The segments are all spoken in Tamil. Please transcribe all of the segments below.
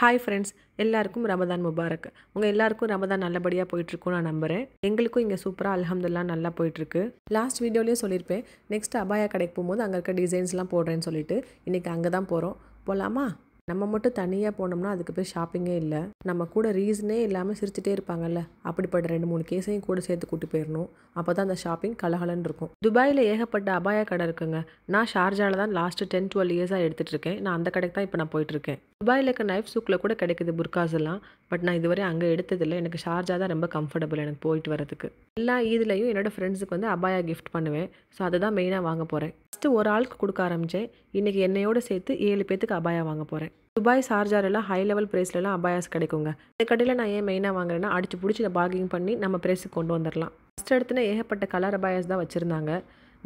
ஹாய் ஃப்ரெண்ட்ஸ் எல்லாருக்கும் ரமதான் முபாரக் உங்கள் எல்லாருக்கும் ரமதான் நல்லபடியாக போயிட்டுருக்கும்னு நான் நம்புகிறேன் எங்களுக்கும் இங்கே சூப்பராக அலமதுல்லாம் நல்லா போயிட்டுருக்கு லாஸ்ட் வீடியோலேயே சொல்லியிருப்பேன் நெக்ஸ்ட் அபாயா கடைக்கு போகும்போது அங்கே இருக்க டிசைன்ஸ்லாம் போடுறேன்னு சொல்லிட்டு இன்றைக்கி அங்கே தான் போகிறோம் போகலாமா நம்ம மட்டும் தனியாக போனோம்னா அதுக்கு போய் ஷாப்பிங்கே இல்லை நம்ம கூட ரீசனே இல்லாமல் சிரிச்சுட்டே இருப்பாங்கல்ல அப்படிப்பட்ட ரெண்டு மூணு கேஸையும் கூட சேர்த்து கூட்டி போயிடணும் அப்போ தான் அந்த ஷாப்பிங் கலகலன்னு இருக்கும் துபாயில் ஏகப்பட்ட அபாய கடை இருக்குங்க நான் ஷார்ஜாவில் தான் லாஸ்ட்டு டென் டுவெல் இயர்ஸாக எடுத்துகிட்டு இருக்கேன் நான் அந்த கடைக்கு தான் இப்போ நான் போயிட்டுருக்கேன் துபாயில் இருக்க நைஃப் சூக்கில் கூட கிடைக்குது புர்காஸ் எல்லாம் பட் நான் இதுவரை அங்கே எடுத்ததில்லை எனக்கு ஷார்ஜா தான் ரொம்ப கம்ஃபர்டபுள் எனக்கு போயிட்டு வரதுக்கு எல்லா ஈதுலையும் என்னோடய ஃப்ரெண்ட்ஸுக்கு வந்து அபாயா கிஃப்ட் பண்ணுவேன் ஸோ அதை தான் மெயினாக வாங்க போகிறேன் ஃபஸ்ட்டு ஒரு ஆளுக்கு கொடுக்க ஆரம்பித்தேன் இன்றைக்கி என்னையோடு சேர்த்து ஏழு பேத்துக்கு அபாயா வாங்க போகிறேன் துபாய் சார்ஜாரெல்லாம் ஹை லெவல் ப்ரைஸ்லலாம் அபாயாஸ் கிடைக்குங்க இந்த கடையில் நான் ஏன் மெயினாக வாங்குறேன்னா அடிச்சு பிடிச்சி நான் பாகிங் பண்ணி நம்ம ப்ரைஸுக்கு கொண்டு வந்துடலாம் ஃபஸ்ட் இடத்துல ஏகப்பட்ட கலர் அபாயாஸ் தான் வச்சுருந்தாங்க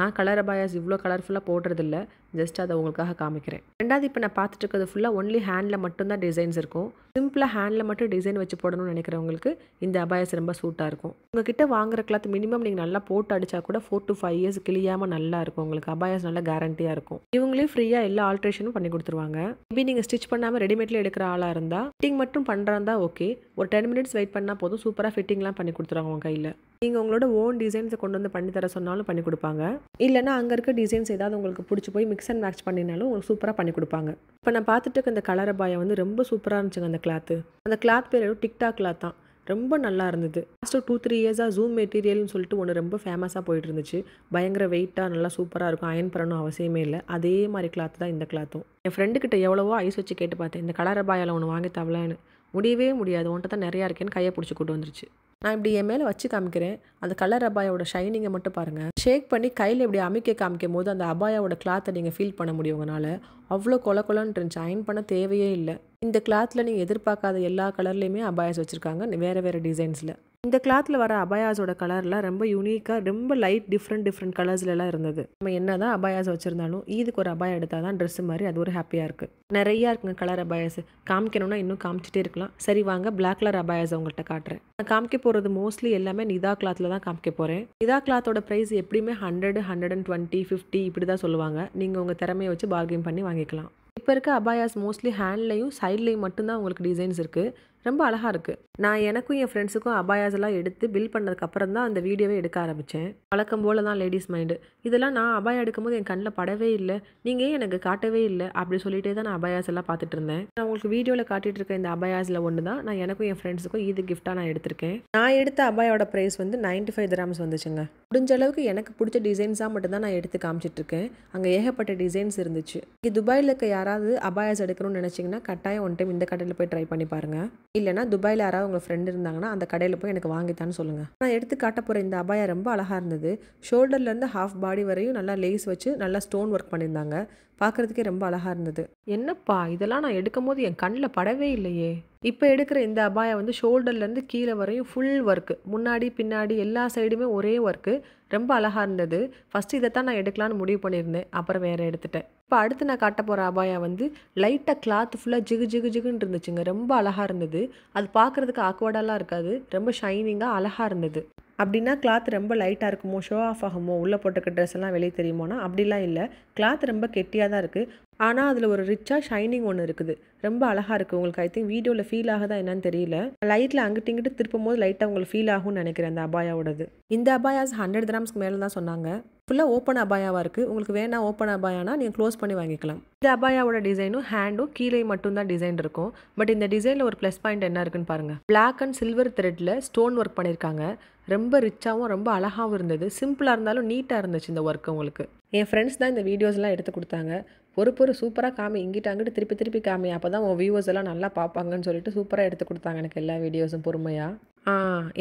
நான் கலர் அபாயாஸ் இவ்வளோ கலர்ஃபுல்லாக போடுறதில்ல ஜஸ்ட் அதை உங்களுக்காக காமிக்கிறேன் ரெண்டாவது இப்போ நான் பார்த்துட்டு இருக்கிறது ஃபுல்லாக ஒன்லி ஹேண்டில் மட்டும்தான் டிசைன்ஸ் இருக்கும் சிம்பிளாக ஹேண்டில் மட்டும் டிசைன் வச்சு போடணும்னு நினைக்கிறவங்களுக்கு இந்த அபாயஸ் ரொம்ப சூட்டாக இருக்கும் உங்ககிட்ட வாங்குற கிளாத் மினிமம் நீங்கள் நல்லா போட்டு அடித்தா கூட ஃபோர் டு ஃபைவ் இயர்ஸ் கிளியாமல் நல்லா இருக்கும் உங்களுக்கு அபாயஸ் நல்லா கேரண்டியாக இருக்கும் இவங்களே ஃப்ரீயாக எல்லா ஆல்ட்ரேஷனும் பண்ணி கொடுத்துருவாங்க மேபி நீங்கள் ஸ்டிச் பண்ணாமல் ரெடிமேட்ல எடுக்கிற ஆளாக இருந்தால் ஃபிட்டிங் மட்டும் பண்ணுறாந்தா ஓகே ஒரு டென் மினிட்ஸ் வெயிட் பண்ணால் போதும் சூப்பராக ஃபிட்டிங்லாம் பண்ணி கொடுத்துருவாங்க உங்கள் கையில் நீங்கள் உங்களோட ஓன் டிசைன்ஸை கொண்டு வந்து பண்ணி தர சொன்னாலும் பண்ணி கொடுப்பாங்க இல்லைனா அங்கே இருக்க டிசைன்ஸ் ஏதாவது உங்களுக்கு பிடிச்சி போய் மிக்ஸ் மிக்ஸ் அண்ட் மேட்ச் பண்ணினாலும் உங்களுக்கு சூப்பராக பண்ணி கொடுப்பாங்க இப்போ நான் பார்த்துட்டு இந்த கலரை பாயை வந்து ரொம்ப சூப்பராக இருந்துச்சுங்க அந்த கிளாத்து அந்த கிளாத் பேர் டிக்டாக் கிளாத் தான் ரொம்ப நல்லா இருந்தது லாஸ்ட்டு டூ த்ரீ இயர்ஸாக ஜூம் மெட்டீரியல்னு சொல்லிட்டு ஒன்று ரொம்ப ஃபேமஸாக போயிட்டு இருந்துச்சு பயங்கர வெயிட்டாக நல்லா சூப்பராக இருக்கும் அயன் பண்ணணும் அவசியமே இல்லை அதே மாதிரி கிளாத் தான் இந்த கிளாத்தும் என் ஃப்ரெண்டுக்கிட்ட எவ்வளவோ ஐஸ் வச்சு கேட்டு பார்த்தேன் இந்த கலரை பாயால் ஒன்று வாங்கி தவலன்னு முடியவே முடியாது உன்ட்ட தான் நிறையா இருக்கேன்னு கையை பிடிச்சி கொண்டு வந்துருச்சு நான் இப்படி என் மேலே வச்சு காமிக்கிறேன் அந்த கலர் அபாயோட ஷைனிங்கை மட்டும் பாருங்கள் ஷேக் பண்ணி கையில் இப்படி அமைக்க காமிக்கும் போது அந்த அபாயாவோட கிளாத்தை நீங்கள் ஃபீல் பண்ண முடியும் உங்களால் அவ்வளோ கொல கொலன்னு இருந்துச்சு அயன் பண்ண தேவையே இல்லை இந்த கிளாத்தில் நீங்கள் எதிர்பார்க்காத எல்லா கலர்லேயுமே அபாயாஸ் வச்சுருக்காங்க வேறு வேறு டிசைன்ஸில் இந்த கிளாத்தில் வர அபாயாஸோட கலர்லாம் ரொம்ப யூனிக்காக ரொம்ப லைட் டிஃப்ரெண்ட் டிஃப்ரெண்ட் கலர்ஸ்லலாம் இருந்தது நம்ம என்ன தான் அபாயாஸ் வச்சுருந்தாலும் இதுக்கு ஒரு அபாயம் எடுத்தால் தான் ட்ரெஸ்ஸு மாதிரி அது ஒரு ஹாப்பியாக இருக்குது நிறையா இருக்குங்க கலர் அபாயாஸ் காமிக்கணும்னா இன்னும் காமிச்சிட்டே இருக்கலாம் சரி வாங்க பிளாக் கலர் அபாயாஸ் உங்கள்கிட்ட காட்டுறேன் நான் காமிக்க போகிறது மோஸ்ட்லி எல்லாமே நிதா கிளாத்தில் தான் காமிக்க போகிறேன் நிதா கிளாத்தோட ப்ரைஸ் எப்படியுமே hundred hundred and twenty fifty இப்படி தான் சொல்லுவாங்க நீங்கள் உங்கள் திறமையை வச்சு பார்கெயின் பண்ணி வாங்கிக்கலாம் இப்போ இருக்க அபாயாஸ் மோஸ்ட்லி ஹேண்ட்லையும் சைட்லேயும் மட்டும்தான் உங்களுக்கு டிசைன்ஸ் இருக்குது ரொம்ப அழகாக இருக்குது நான் எனக்கும் என் ஃப்ரெண்ட்ஸுக்கும் அபாயாஸ்லாம் எடுத்து பில் பண்ணதுக்கப்புறம் தான் அந்த வீடியோவே எடுக்க ஆரம்பித்தேன் வழக்கம் போல் தான் லேடிஸ் மைண்டு இதெல்லாம் நான் அபாயா எடுக்கும்போது என் கண்ணில் படவே இல்லை நீங்கள் ஏன் எனக்கு காட்டவே இல்லை அப்படி சொல்லிட்டே தான் நான் அபாயாஸ் எல்லாம் பார்த்துட்டு இருந்தேன் நான் உங்களுக்கு வீடியோவில் காட்டிகிட்டு இருக்க இந்த அபாயாஸில் ஒன்று தான் நான் எனக்கும் என் ஃப்ரெண்ட்ஸுக்கும் இது கிஃப்ட்டாக நான் எடுத்திருக்கேன் நான் எடுத்த அபாயோட ப்ரைஸ் வந்து நைன்ட்டி ஃபைவ் கிராம்ஸ் வந்துச்சுங்க முடிஞ்ச அளவுக்கு எனக்கு பிடிச்ச டிசைன்ஸாக மட்டும்தான் நான் எடுத்து காமிச்சிட்ருக்கேன் அங்கே ஏகப்பட்ட டிசைன்ஸ் இருந்துச்சு இங்கே துபாயில் இருக்க யாராவது அபாயஸ் எடுக்கணும்னு நினச்சிங்கன்னா கட்டாயம் ஒன் டைம் இந்த கடையில் போய் ட்ரை பண்ணி பாருங்கள் இல்லைனா துபாயில் யாராவது உங்கள் ஃப்ரெண்டு இருந்தாங்கன்னா அந்த கடையில் போய் எனக்கு வாங்கித்தான் சொல்லுங்கள் நான் எடுத்து காட்ட போகிற இந்த அபாயம் ரொம்ப அழகாக இருந்தது ஷோல்டர்லேருந்து ஹாஃப் பாடி வரையும் நல்லா லேஸ் வச்சு நல்லா ஸ்டோன் ஒர்க் பண்ணியிருந்தாங்க பார்க்குறதுக்கே ரொம்ப அழகாக இருந்தது என்னப்பா இதெல்லாம் நான் எடுக்கும் போது என் கண்ணில் படவே இல்லையே இப்போ எடுக்கிற இந்த அபாயம் வந்து ஷோல்டர்லேருந்து கீழே வரையும் ஃபுல் ஒர்க்கு முன்னாடி பின்னாடி எல்லா சைடுமே ஒரே ஒர்க்கு ரொம்ப அழகாக இருந்தது ஃபஸ்ட்டு இதை தான் நான் எடுக்கலான்னு முடிவு பண்ணியிருந்தேன் அப்புறம் வேறு எடுத்துட்டேன் இப்போ அடுத்து நான் காட்ட போகிற அபாயம் வந்து லைட்டாக கிளாத் ஃபுல்லாக ஜிகு ஜிகு ஜிகுன்னு இருந்துச்சுங்க ரொம்ப அழகாக இருந்தது அது பார்க்குறதுக்கு ஆக்வர்டாலாம் இருக்காது ரொம்ப ஷைனிங்காக அழகாக இருந்தது அப்படின்னா கிளாத் ரொம்ப லைட்டாக இருக்குமோ ஷோ ஆஃப் ஆகுமோ உள்ளே போட்டிருக்க ட்ரெஸ் எல்லாம் வெளியே தெரியுமோனா அப்படிலாம் இல்லை கிளாத் ரொம்ப கெட்டியாக தான் இருக்குது ஆனால் அதில் ஒரு ரிச்சாக ஷைனிங் ஒன்று இருக்குது ரொம்ப அழகாக இருக்குது உங்களுக்கு ஐ திங்க் வீடியோவில் ஃபீல் ஆகுதா என்னன்னு தெரியல லைட்டில் அங்கிட்டு இங்கிட்டு திருப்பும் போது லைட்டாக உங்களுக்கு ஃபீல் ஆகும்னு நினைக்கிறேன் அந்த அபாயாவோடது இந்த அபாயாஸ் ஹண்ட்ரட் கிராம்ஸ்க்கு மேலே தான் சொன்னாங்க ஃபுல்லாக ஓப்பன் அபாயாவாக இருக்குது உங்களுக்கு வேணால் ஓப்பன் அபாயானா நீங்கள் க்ளோஸ் பண்ணி வாங்கிக்கலாம் இந்த அபாயாவோட டிசைனும் ஹேண்டும் கீழே மட்டும்தான் டிசைன் இருக்கும் பட் இந்த டிசைனில் ஒரு ப்ளஸ் பாயிண்ட் என்ன இருக்குன்னு பாருங்கள் பிளாக் அண்ட் சில்வர் த்ரெட்டில் ஸ்டோன் ஒர்க் பண்ணியிருக்காங்க ரொம்ப ரிச்சாகவும் ரொம்ப அழகாகவும் இருந்தது சிம்பிளாக இருந்தாலும் நீட்டாக இருந்துச்சு இந்த ஒர்க் உங்களுக்கு என் ஃப்ரெண்ட்ஸ் தான் இந்த வீடியோஸ்லாம் எடுத்து கொடுத்தாங்க ஒரு பொறு சூப்பராக காமி இங்கிட்ட அங்கிட்டு திருப்பி திருப்பி காமி அப்போ தான் உன் வியூவர்ஸ் எல்லாம் நல்லா பார்ப்பாங்கன்னு சொல்லிட்டு சூப்பராக எடுத்து கொடுத்தாங்க எனக்கு எல்லா வீடியோஸும் பொறுமையாக ஆ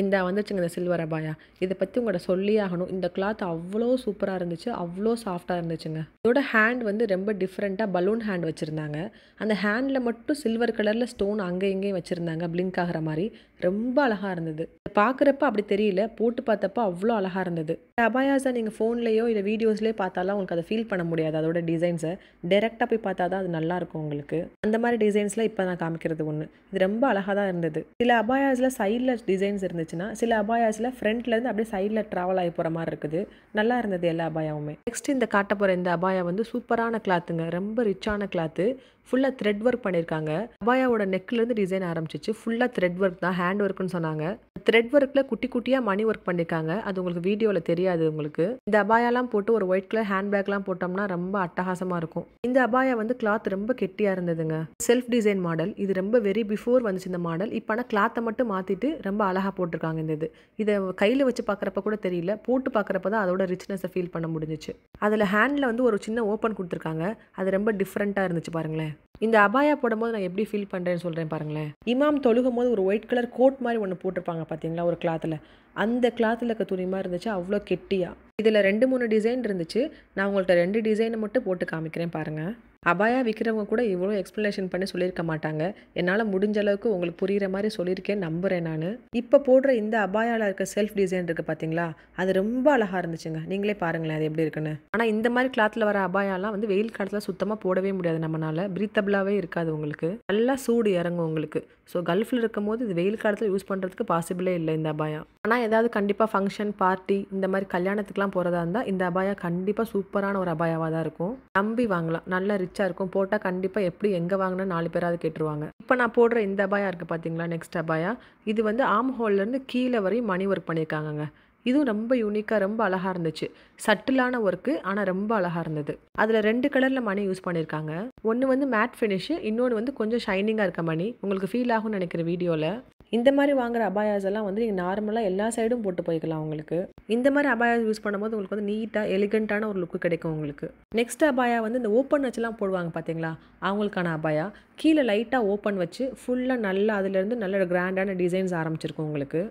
இந்த வந்துச்சுங்க இந்த சில்வர் அபாயா இதை பற்றி உங்களோட சொல்லி ஆகணும் இந்த கிளாத் அவ்வளோ சூப்பராக இருந்துச்சு அவ்வளோ சாஃப்டாக இருந்துச்சுங்க இதோட ஹேண்ட் வந்து ரொம்ப டிஃப்ரெண்ட்டாக பலூன் ஹேண்ட் வச்சுருந்தாங்க அந்த ஹேண்டில் மட்டும் சில்வர் கலரில் ஸ்டோன் அங்கே இங்கேயும் வச்சுருந்தாங்க பிளிங்க் ஆகிற மாதிரி ரொம்ப அழகாக இருந்தது பார்க்குறப்ப அப்படி தெரியல போட்டு பார்த்தப்ப அவ்வளோ அழகாக இருந்தது அபாயாஸை நீங்கள் ஃபோன்லேயோ இல்லை வீடியோஸ்லேயே பார்த்தாலும் உங்களுக்கு அதை ஃபீல் பண்ண முடியாது அதோட டிசைன்ஸை டேரெக்டாக போய் பார்த்தா தான் அது நல்லாயிருக்கும் உங்களுக்கு அந்த மாதிரி டிசைன்ஸில் இப்போ நான் காமிக்கிறது ஒன்று இது ரொம்ப அழகாக தான் இருந்தது சில அபாயாஸில் சைடில் டிசைன்ஸ் இருந்துச்சுன்னா சில அபாயாஸில் ஃப்ரண்ட்லேருந்து அப்படியே சைடில் ட்ராவல் ஆகி போகிற மாதிரி இருக்குது நல்லா இருந்தது எல்லா அபாயாவுமே நெக்ஸ்ட் இந்த காட்ட போகிற இந்த அபாயா வந்து சூப்பரான கிளாத்துங்க ரொம்ப ரிச்சான கிளாத்து ஃபுல்லாக த்ரெட் ஒர்க் பண்ணியிருக்காங்க அபாயாவோட நெக்லேருந்து டிசைன் ஆரம்பிச்சிச்சு ஃபுல்லாக த்ரெட் ஒர்க் தான் ஹேண்ட் ஹேண்ட் ஒர்க்குன்னு சொன்னாங்க த்ரெட் ஒர்க்கில் குட்டி குட்டியாக மணி ஒர்க் பண்ணியிருக்காங்க அது உங்களுக்கு வீடியோவில் தெரியாது உங்களுக்கு இந்த அபாயாலாம் போட்டு ஒரு ஒயிட் கலர் ஹேண்ட் பேக்லாம் போட்டோம்னா ரொம்ப அட்டகாசமாக இருக்கும் இந்த அபாயா வந்து கிளாத் ரொம்ப கெட்டியாக இருந்ததுங்க செல்ஃப் டிசைன் மாடல் இது ரொம்ப வெரி பிஃபோர் வந்துச்சு இந்த மாடல் இப்போ ஆனால் கிளாத்தை மட்டும் மாற்றிட்டு ரொம்ப அழகாக போட்டிருக்காங்க இந்த இது இதை கையில் வச்சு பார்க்குறப்ப கூட தெரியல போட்டு பார்க்குறப்ப தான் அதோட ரிச்னஸை ஃபீல் பண்ண முடிஞ்சிச்சு அதில் ஹேண்டில் வந்து ஒரு சின்ன ஓப்பன் கொடுத்துருக்காங்க அது ரொம்ப டிஃப்ரெண்ட்டாக இருந்துச்சு பாருங்களேன் இந்த அபாயா போடும்போது நான் எப்படி ஃபீல் பண்ணுறேன்னு சொல்கிறேன் பாருங்களேன் இமாம் தொழுகும் போது ஒரு ஒயிட் கலர் கோட் மாதிரி ஒன்று போட்டிருப்பாங்க பார்த்தீங்களா ஒரு கிளாத்தில் அந்த கிளாத்தில் இருக்க துணி மாதிரி இருந்துச்சு அவ்வளோ கெட்டியாக இதில் ரெண்டு மூணு டிசைன் இருந்துச்சு நான் உங்கள்கிட்ட ரெண்டு டிசைனை மட்டும் போட்டு காமிக்கிறேன் பாருங்கள் அபாயா விற்கிறவங்க கூட இவ்வளோ எக்ஸ்ப்ளனேஷன் பண்ணி சொல்லியிருக்க மாட்டாங்க என்னால் முடிஞ்ச அளவுக்கு உங்களுக்கு புரிகிற மாதிரி சொல்லியிருக்கேன் நம்புகிறேன் நான் இப்போ போடுற இந்த அபாயாவில் இருக்க செல்ஃப் டிசைன் இருக்குது பார்த்தீங்களா அது ரொம்ப அழகாக இருந்துச்சுங்க நீங்களே பாருங்களேன் அது எப்படி இருக்குன்னு ஆனால் இந்த மாதிரி கிளாத்தில் வர அபாயாலாம் வந்து வெயில் காலத்தில் சுத்தமாக போடவே முடியாது நம்மளால் பிரீத்தபிளாகவே இருக்காது உங்களுக்கு நல்லா சூடு இறங்கும் உங்களுக்கு ஸோ கல்ஃபில் இருக்கும் போது இது வெயில் காலத்தில் யூஸ் பண்ணுறதுக்கு பாசிபிளே இல்லை இந்த அபாயம் ஆனால் ஏதாவது கண்டிப்பாக ஃபங்க்ஷன் பார்ட்டி இந்த மாதிரி கல்யாணத்துக்குலாம் போகிறதா இருந்தால் இந்த அபாயா கண்டிப்பாக சூப்பரான ஒரு அபாயாவாக தான் இருக்கும் நம்பி வாங்கலாம் நல்லா ரிச்சாக இருக்கும் போட்டால் கண்டிப்பாக எப்படி எங்கே வாங்கினா நாலு பேராவது கேட்டுருவாங்க இப்போ நான் போடுற இந்த அபாயா இருக்குது பார்த்தீங்களா நெக்ஸ்ட் அபாயா இது வந்து ஆம் ஹோல்லேருந்து கீழே வரையும் மணி ஒர்க் பண்ணியிருக்காங்கங்க இதுவும் ரொம்ப யூனிக்காக ரொம்ப அழகாக இருந்துச்சு சட்டிலான ஒர்க்கு ஆனால் ரொம்ப அழகாக இருந்தது அதில் ரெண்டு கலரில் மணி யூஸ் பண்ணியிருக்காங்க ஒன்று வந்து மேட் ஃபினிஷு இன்னொன்று வந்து கொஞ்சம் ஷைனிங்காக இருக்க மணி உங்களுக்கு ஃபீல் ஆகும்னு நினைக்கிற வீடியோவில் இந்த மாதிரி வாங்குற அபாயாஸ் எல்லாம் வந்து நீங்கள் நார்மலாக எல்லா சைடும் போட்டு போய்க்கலாம் உங்களுக்கு இந்த மாதிரி அபாயாஸ் யூஸ் பண்ணும்போது உங்களுக்கு வந்து நீட்டாக எலிகண்ட்டான ஒரு லுக்கு கிடைக்கும் உங்களுக்கு நெக்ஸ்ட் அபாயா வந்து இந்த ஓப்பன் வச்சுலாம் போடுவாங்க பார்த்தீங்களா அவங்களுக்கான அபாயா கீழே லைட்டாக ஓப்பன் வச்சு ஃபுல்லாக நல்லா அதுலேருந்து நல்ல கிராண்டான டிசைன்ஸ் ஆரம்பிச்சிருக்கும் உங்களுக்கு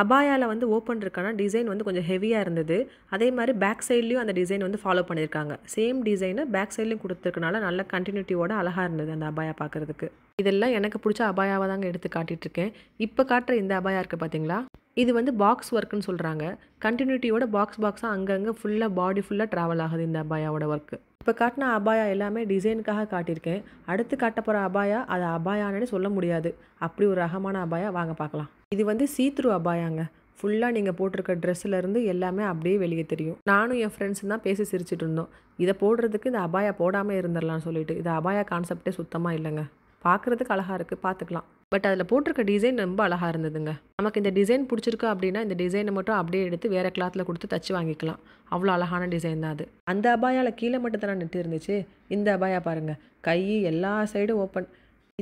அபாயாவில் வந்து ஓப்பன் இருக்கானா டிசைன் வந்து கொஞ்சம் ஹெவியாக இருந்தது அதே மாதிரி பேக் சைட்லேயும் அந்த டிசைன் வந்து ஃபாலோ பண்ணியிருக்காங்க சேம் டிசைனை பேக் சைட்லேயும் கொடுத்துருக்கனால நல்ல கண்டினியூட்டியோட அழகாக இருந்தது அந்த அபாயா பார்க்குறதுக்கு இதெல்லாம் எனக்கு பிடிச்ச அபாயாவை தாங்க எடுத்து காட்டிகிட்ருக்கேன் இப்போ காட்டுற இந்த அபாயா இருக்குது பார்த்தீங்களா இது வந்து பாக்ஸ் ஒர்க்குன்னு சொல்கிறாங்க கண்டினியூட்டியோட பாக்ஸ் பாக்ஸாக அங்கங்கே ஃபுல்லாக பாடி ஃபுல்லாக ட்ராவல் ஆகுது இந்த அபாயாவோட ஒர்க்கு இப்போ காட்டின அபாயா எல்லாமே டிசைனுக்காக காட்டியிருக்கேன் அடுத்து காட்ட போகிற அபாயா அது அபாயான்னு சொல்ல முடியாது அப்படி ஒரு ரகமான அபாயா வாங்க பார்க்கலாம் இது வந்து சீத்ரு அபாயாங்க ஃபுல்லாக நீங்கள் போட்டிருக்க ட்ரெஸ்ஸுலேருந்து எல்லாமே அப்படியே வெளியே தெரியும் நானும் என் ஃப்ரெண்ட்ஸும் தான் பேசி சிரிச்சிட்டு இருந்தோம் இதை போடுறதுக்கு இந்த அபாயா போடாமல் இருந்துடலாம்னு சொல்லிட்டு இது அபாயா கான்செப்டே சுத்தமாக இல்லைங்க பார்க்குறதுக்கு அழகாக இருக்குது பார்த்துக்கலாம் பட் அதில் போட்டிருக்க டிசைன் ரொம்ப அழகாக இருந்ததுங்க நமக்கு இந்த டிசைன் பிடிச்சிருக்கு அப்படின்னா இந்த டிசைனை மட்டும் அப்படியே எடுத்து வேறு கிளாத்தில் கொடுத்து தச்சு வாங்கிக்கலாம் அவ்வளோ அழகான டிசைன் தான் அது அந்த அபாயாவில் கீழே மட்டும் தானே நெட்டு இருந்துச்சு இந்த அபாயா பாருங்கள் கை எல்லா சைடும் ஓப்பன்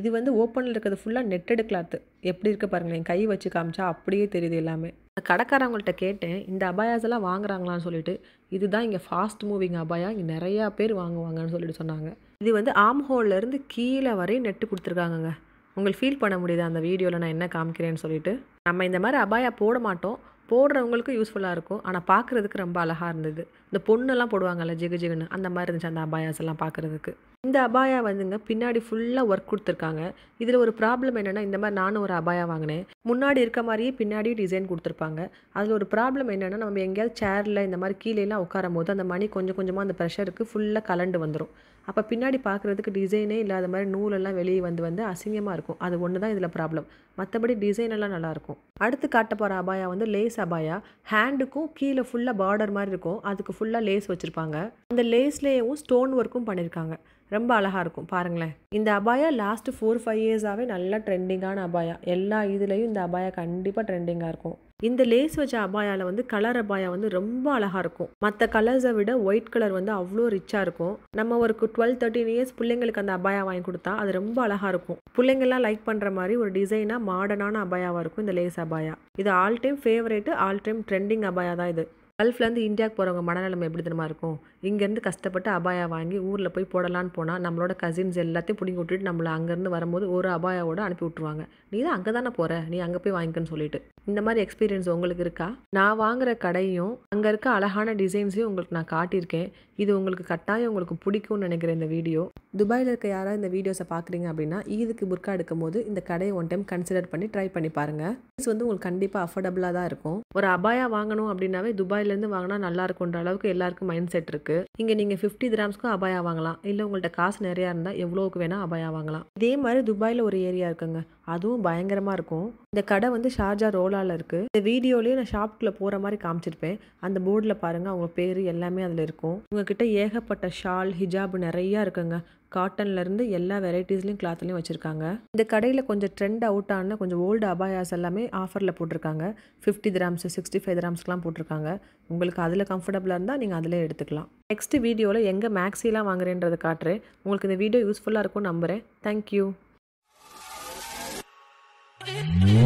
இது வந்து ஓப்பனில் இருக்கிறது ஃபுல்லாக நெட்டடு கிளாத்து எப்படி இருக்குது பாருங்களேன் கை வச்சு காமிச்சா அப்படியே தெரியுது எல்லாமே கடைக்காரவங்கள்ட்ட கேட்டேன் இந்த அபாயாஸெல்லாம் வாங்குறாங்களான்னு சொல்லிட்டு இதுதான் இங்கே ஃபாஸ்ட் மூவிங் அபாயா இங்கே நிறையா பேர் வாங்குவாங்கன்னு சொல்லிட்டு சொன்னாங்க இது வந்து ஆம் இருந்து கீழே வரை நெட்டு கொடுத்துருக்காங்கங்க உங்களுக்கு ஃபீல் பண்ண முடியுது அந்த வீடியோவில் நான் என்ன காமிக்கிறேன்னு சொல்லிட்டு நம்ம இந்த மாதிரி அபாயா போட மாட்டோம் போடுறவங்களுக்கும் யூஸ்ஃபுல்லாக இருக்கும் ஆனால் பார்க்குறதுக்கு ரொம்ப அழகாக இருந்தது இந்த பொண்ணெல்லாம் போடுவாங்கல்ல ஜிகு ஜிகுன்னு அந்த மாதிரி இருந்துச்சு அந்த அபாயாஸ் எல்லாம் பார்க்குறதுக்கு இந்த அபாயா வந்துங்க பின்னாடி ஃபுல்லாக ஒர்க் கொடுத்துருக்காங்க இதில் ஒரு ப்ராப்ளம் என்னென்னா இந்த மாதிரி நானும் ஒரு அபாயா வாங்கினேன் முன்னாடி இருக்க மாதிரியே பின்னாடியும் டிசைன் கொடுத்துருப்பாங்க அதில் ஒரு ப்ராப்ளம் என்னென்னா நம்ம எங்கேயாவது சேரில் இந்த மாதிரி கீழேலாம் உட்காரும் போது அந்த மணி கொஞ்சம் கொஞ்சமாக அந்த ப்ரெஷருக்கு ஃபுல்லாக கலண்டு வந்துடும் அப்போ பின்னாடி பார்க்குறதுக்கு டிசைனே இல்லாத மாதிரி நூலெல்லாம் வெளியே வந்து வந்து அசிங்கமாக இருக்கும் அது ஒன்று தான் இதில் ப்ராப்ளம் மற்றபடி டிசைன் எல்லாம் நல்லாயிருக்கும் அடுத்து காட்ட போகிற அபாயா வந்து லேஸ் அபாயா ஹேண்டுக்கும் கீழே ஃபுல்லாக பார்டர் மாதிரி இருக்கும் அதுக்கு ஃபுல்லாக லேஸ் வச்சுருப்பாங்க அந்த லேஸ்லேயும் ஸ்டோன் ஒர்க்கும் பண்ணியிருக்காங்க ரொம்ப அழகாக இருக்கும் பாருங்களேன் இந்த அபாயா லாஸ்ட்டு ஃபோர் ஃபைவ் இயர்ஸாகவே நல்லா ட்ரெண்டிங்கான அபாயா எல்லா இதுலேயும் இந்த அபாயா கண்டிப்பாக ட்ரெண்டிங்காக இருக்கும் இந்த லேஸ் வச்ச அபாயாவில் வந்து கலர் அபாயா வந்து ரொம்ப அழகாக இருக்கும் மற்ற கலர்ஸை விட ஒயிட் கலர் வந்து அவ்வளோ ரிச்சாக இருக்கும் நம்ம ஒரு டுவெல் தேர்ட்டின் இயர்ஸ் பிள்ளைங்களுக்கு அந்த அபாயா வாங்கி கொடுத்தா அது ரொம்ப அழகாக இருக்கும் பிள்ளைங்கள்லாம் லைக் பண்ணுற மாதிரி ஒரு டிசைனாக மாடர்னான அபாயாவாக இருக்கும் இந்த லேஸ் அபாயா இது all time favourite all time trending அபாயா தான் இது கல்ஃப்லேருந்து இந்தியாவுக்கு போகிறவங்க மனநிலைமை எப்படி தினமாக இருக்கும் இங்கேருந்து கஷ்டப்பட்டு அபாயா வாங்கி ஊரில் போய் போடலான்னு போனால் நம்மளோட கசின்ஸ் எல்லாத்தையும் பிடிங்கி விட்டுட்டு நம்மளை அங்கேருந்து வரும்போது ஒரு அபாயாவோட அனுப்பி விட்ருவாங்க நீ தான் அங்கே தானே போகிற நீ அங்கே போய் வாங்கிக்கன்னு சொல்லிட்டு இந்த மாதிரி எக்ஸ்பீரியன்ஸ் உங்களுக்கு இருக்கா நான் வாங்குற கடையும் அங்கே இருக்க அழகான டிசைன்ஸையும் உங்களுக்கு நான் காட்டியிருக்கேன் இது உங்களுக்கு கட்டாயம் உங்களுக்கு பிடிக்கும்னு நினைக்கிற இந்த வீடியோ துபாயில் இருக்க யாராவது இந்த வீடியோஸை பார்க்குறீங்க அப்படின்னா ஈதுக்கு புர்க்கா எடுக்கும் போது இந்த கடையை ஒன் டைம் கன்சிடர் பண்ணி ட்ரை பண்ணி பாருங்கள் ப்ரைஸ் வந்து உங்களுக்கு கண்டிப்பாக அஃபோர்டபுளாக தான் இருக்கும் ஒரு அபாயா வாங்கணும் அப்படின்னாவே துபாயிலேருந்து வாங்கினா நல்லா இருக்கும்ன்ற அளவுக்கு எல்லாருக்கும் மைண்ட் செட் இருக்குது இங்கே நீங்கள் ஃபிஃப்டி கிராம்ஸ்க்கும் அபாயா வாங்கலாம் இல்லை உங்கள்கிட்ட காசு நிறையா இருந்தால் எவ்வளோவுக்கு வேணால் அபாயா வாங்கலாம் இதே மாதிரி துபாயில் ஒரு ஏரியா இருக்குங்க அதுவும் பயங்கரமாக இருக்கும் இந்த கடை வந்து ஷார்ஜா ரோலாவில் இருக்குது இந்த வீடியோலேயே நான் ஷாப்புக்குள்ளே போகிற மாதிரி காமிச்சிருப்பேன் அந்த போர்டில் பாருங்கள் அவங்க பேர் எல்லாமே அதில் இருக்கும் உங்க அவங்கக்கிட்ட ஏகப்பட்ட ஷால் ஹிஜாப் நிறையா இருக்குங்க காட்டன்லேருந்து எல்லா வெரைட்டிஸ்லேயும் கிளாத்லேயும் வச்சுருக்காங்க இந்த கடையில் கொஞ்சம் ட்ரெண்ட் அவுட் ஆன கொஞ்சம் ஓல்டு அபாயாஸ் எல்லாமே ஆஃபரில் போட்டிருக்காங்க ஃபிஃப்டி கிராம்ஸ் சிக்ஸ்டி ஃபைவ் கிராம்ஸ்க்கெலாம் போட்டிருக்காங்க உங்களுக்கு அதில் கம்ஃபர்டபுளாக இருந்தால் நீங்கள் அதிலே எடுத்துக்கலாம் நெக்ஸ்ட் வீடியோவில் எங்கே மேக்ஸிலாம் வாங்குறேன்றதை காட்டுறேன் உங்களுக்கு இந்த வீடியோ யூஸ்ஃபுல்லாக இருக்கும்னு நம்புகிறேன் தேங்க்யூ